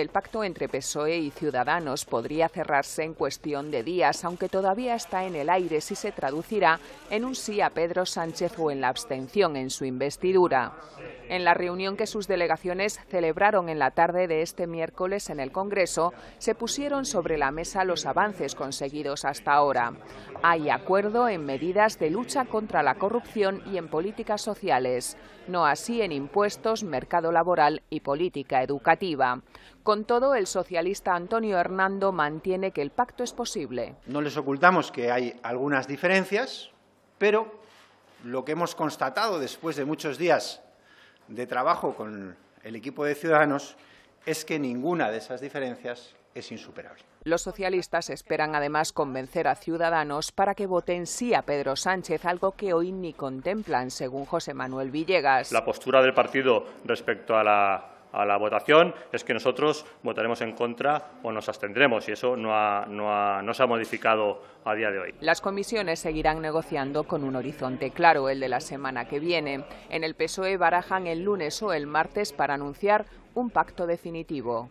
El pacto entre PSOE y Ciudadanos podría cerrarse en cuestión de días, aunque todavía está en el aire si se traducirá en un sí a Pedro Sánchez o en la abstención en su investidura. En la reunión que sus delegaciones celebraron en la tarde de este miércoles en el Congreso, se pusieron sobre la mesa los avances conseguidos hasta ahora. Hay acuerdo en medidas de lucha contra la corrupción y en políticas sociales, no así en impuestos, mercado laboral y política educativa. Con todo, el socialista Antonio Hernando mantiene que el pacto es posible. No les ocultamos que hay algunas diferencias, pero lo que hemos constatado después de muchos días de trabajo con el equipo de Ciudadanos es que ninguna de esas diferencias es insuperable. Los socialistas esperan además convencer a ciudadanos para que voten sí a Pedro Sánchez, algo que hoy ni contemplan, según José Manuel Villegas. La postura del partido respecto a la a la votación es que nosotros votaremos en contra o nos abstendremos y eso no, ha, se ha modificado a día de hoy. Las comisiones seguirán negociando con un horizonte claro, el de la semana que viene. En el PSOE barajan el lunes o el martes para anunciar un pacto definitivo.